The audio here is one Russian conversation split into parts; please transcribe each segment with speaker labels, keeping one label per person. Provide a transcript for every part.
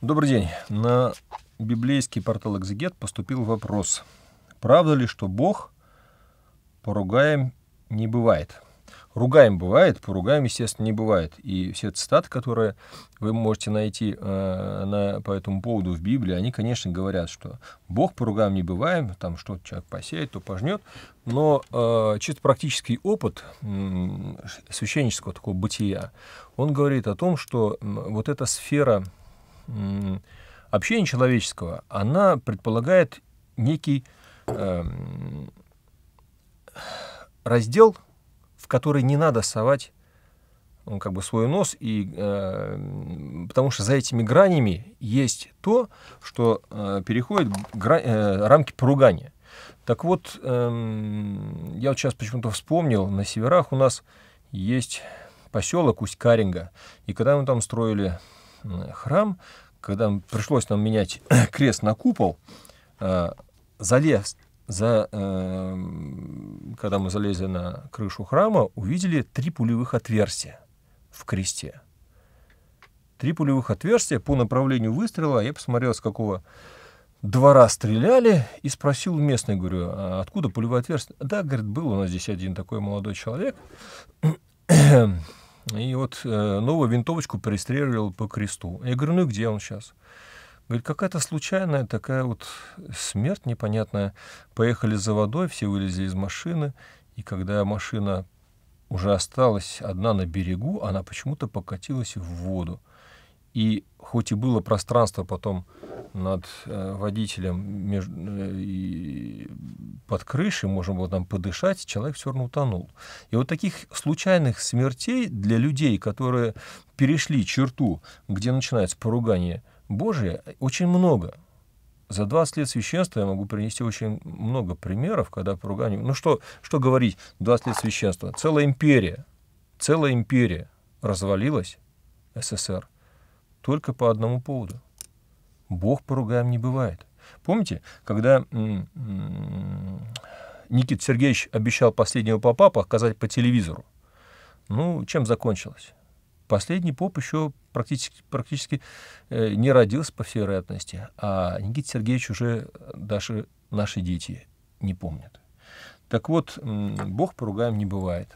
Speaker 1: Добрый день. На библейский портал «Экзегет» поступил вопрос. Правда ли, что Бог поругаем не бывает? Ругаем бывает, поругаем, естественно, не бывает. И все цитаты, которые вы можете найти э, на, по этому поводу в Библии, они, конечно, говорят, что Бог поругаем не бываем, там что человек посеет, то пожнет. Но э, чисто практический опыт э, священнического такого бытия, он говорит о том, что э, вот эта сфера общения человеческого, она предполагает некий э, раздел, в который не надо совать ну, как бы свой нос, и, э, потому что за этими гранями есть то, что э, переходит грань, э, рамки поругания. Так вот, эм, я вот сейчас почему-то вспомнил, на северах у нас есть поселок Усть-Каринга, и когда мы там строили храм, когда пришлось нам менять крест на купол, э, залез, за, э, когда мы залезли на крышу храма, увидели три пулевых отверстия в кресте. Три пулевых отверстия по направлению выстрела. Я посмотрел, с какого двора стреляли, и спросил местный, говорю, а откуда пулевое отверстие? Да, говорит, был у нас здесь один такой молодой человек. И вот э, новую винтовочку пристреливал по кресту. Я говорю, ну и где он сейчас? Говорит, какая-то случайная такая вот смерть непонятная. Поехали за водой, все вылезли из машины. И когда машина уже осталась одна на берегу, она почему-то покатилась в воду. И хоть и было пространство потом над э, водителем меж, э, и под крышей, можно было там подышать, человек все равно утонул. И вот таких случайных смертей для людей, которые перешли черту, где начинается поругание Божие, очень много. За 20 лет священства я могу принести очень много примеров, когда поругание... Ну что, что говорить, 20 лет священства. Целая империя, целая империя развалилась, СССР, только по одному поводу – Бог поругаем не бывает. Помните, когда Никит Сергеевич обещал последнего попа показать по телевизору, ну, чем закончилось? Последний поп еще практически, практически э, не родился, по всей вероятности, а Никита Сергеевич уже даже наши дети не помнят. Так вот, Бог поругаем не бывает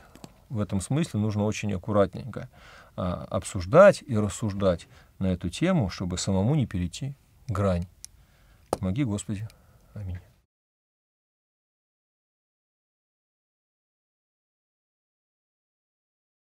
Speaker 1: в этом смысле нужно очень аккуратненько а, обсуждать и рассуждать на эту тему, чтобы самому не перейти грань. Помоги, Господи. Аминь.